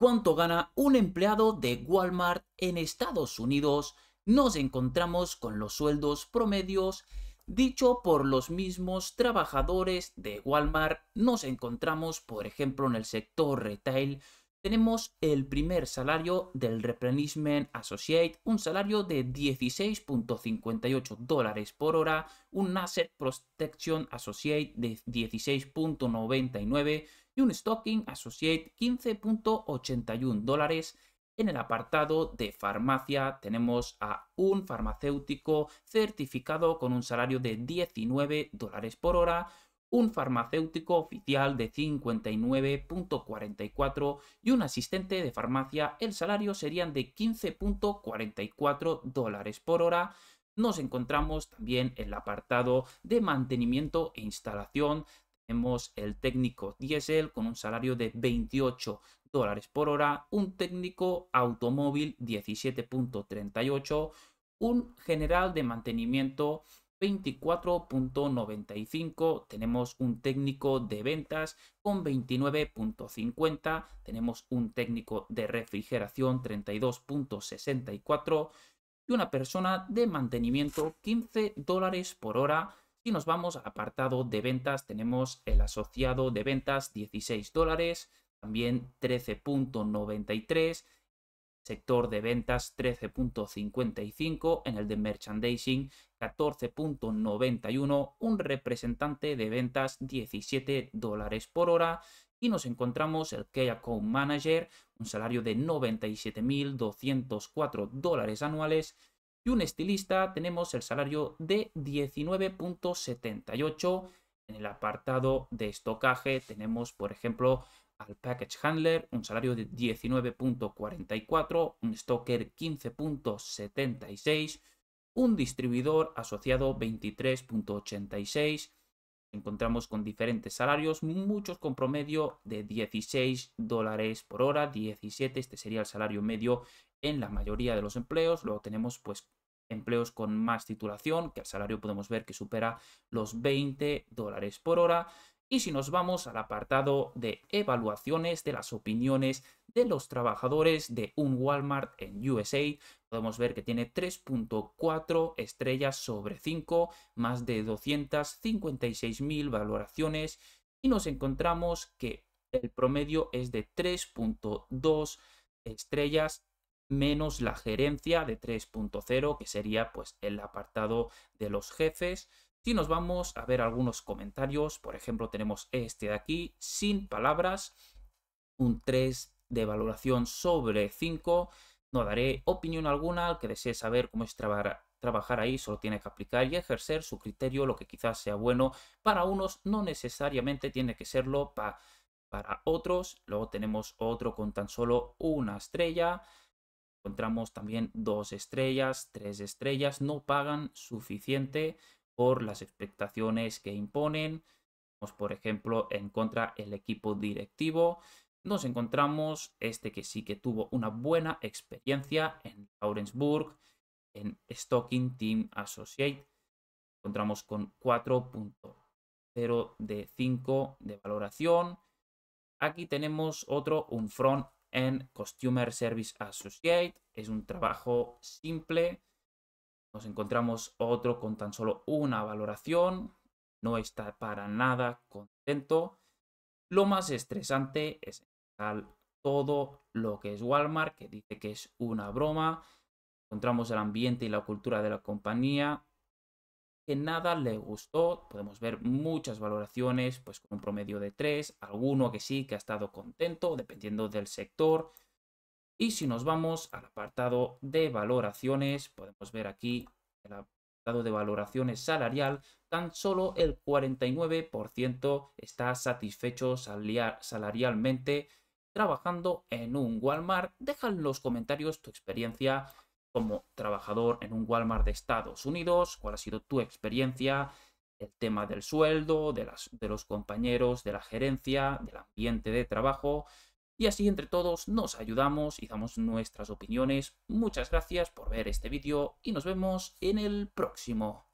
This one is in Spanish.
cuánto gana un empleado de Walmart en Estados Unidos, nos encontramos con los sueldos promedios dicho por los mismos trabajadores de Walmart. Nos encontramos, por ejemplo, en el sector retail tenemos el primer salario del Replenishment Associate, un salario de 16.58 dólares por hora, un Asset Protection Associate de 16.99 y un Stocking Associate 15.81 dólares. En el apartado de farmacia tenemos a un farmacéutico certificado con un salario de 19 dólares por hora, un farmacéutico oficial de 59.44 y un asistente de farmacia, el salario serían de 15.44 dólares por hora. Nos encontramos también en el apartado de mantenimiento e instalación. Tenemos el técnico diesel con un salario de 28 dólares por hora, un técnico automóvil 17.38, un general de mantenimiento 24.95, tenemos un técnico de ventas con 29.50, tenemos un técnico de refrigeración 32.64 y una persona de mantenimiento 15 dólares por hora. Si nos vamos a apartado de ventas, tenemos el asociado de ventas 16 dólares, también 13.93 sector de ventas 13.55, en el de merchandising 14.91, un representante de ventas 17 dólares por hora y nos encontramos el Key Account Manager, un salario de 97.204 dólares anuales y un estilista tenemos el salario de 19.78 en el apartado de estocaje tenemos, por ejemplo, al package handler un salario de 19.44, un stocker 15.76, un distribuidor asociado 23.86. Encontramos con diferentes salarios, muchos con promedio de 16 dólares por hora, 17, este sería el salario medio en la mayoría de los empleos. Luego tenemos pues empleos con más titulación, que el salario podemos ver que supera los 20 dólares por hora. Y si nos vamos al apartado de evaluaciones de las opiniones de los trabajadores de un Walmart en USA, podemos ver que tiene 3.4 estrellas sobre 5, más de 256.000 valoraciones y nos encontramos que el promedio es de 3.2 estrellas menos la gerencia de 3.0 que sería pues el apartado de los jefes si nos vamos a ver algunos comentarios, por ejemplo tenemos este de aquí, sin palabras, un 3 de valoración sobre 5, no daré opinión alguna, al que desee saber cómo es trabajar ahí solo tiene que aplicar y ejercer su criterio, lo que quizás sea bueno para unos, no necesariamente tiene que serlo para otros. Luego tenemos otro con tan solo una estrella, encontramos también dos estrellas, tres estrellas, no pagan suficiente por las expectaciones que imponen. por ejemplo, en contra el equipo directivo. Nos encontramos este que sí que tuvo una buena experiencia en Lawrenceburg, en Stocking Team Associate. Encontramos con 4.0 de 5 de valoración. Aquí tenemos otro, un front en Customer Service Associate. Es un trabajo simple nos encontramos otro con tan solo una valoración, no está para nada contento. Lo más estresante es todo lo que es Walmart, que dice que es una broma. Encontramos el ambiente y la cultura de la compañía, que nada le gustó. Podemos ver muchas valoraciones, pues con un promedio de tres alguno que sí, que ha estado contento, dependiendo del sector. Y si nos vamos al apartado de valoraciones, podemos ver aquí el apartado de valoraciones salarial, tan solo el 49% está satisfecho salarialmente trabajando en un Walmart. Deja en los comentarios tu experiencia como trabajador en un Walmart de Estados Unidos, cuál ha sido tu experiencia, el tema del sueldo, de, las, de los compañeros, de la gerencia, del ambiente de trabajo y así entre todos nos ayudamos y damos nuestras opiniones. Muchas gracias por ver este vídeo y nos vemos en el próximo.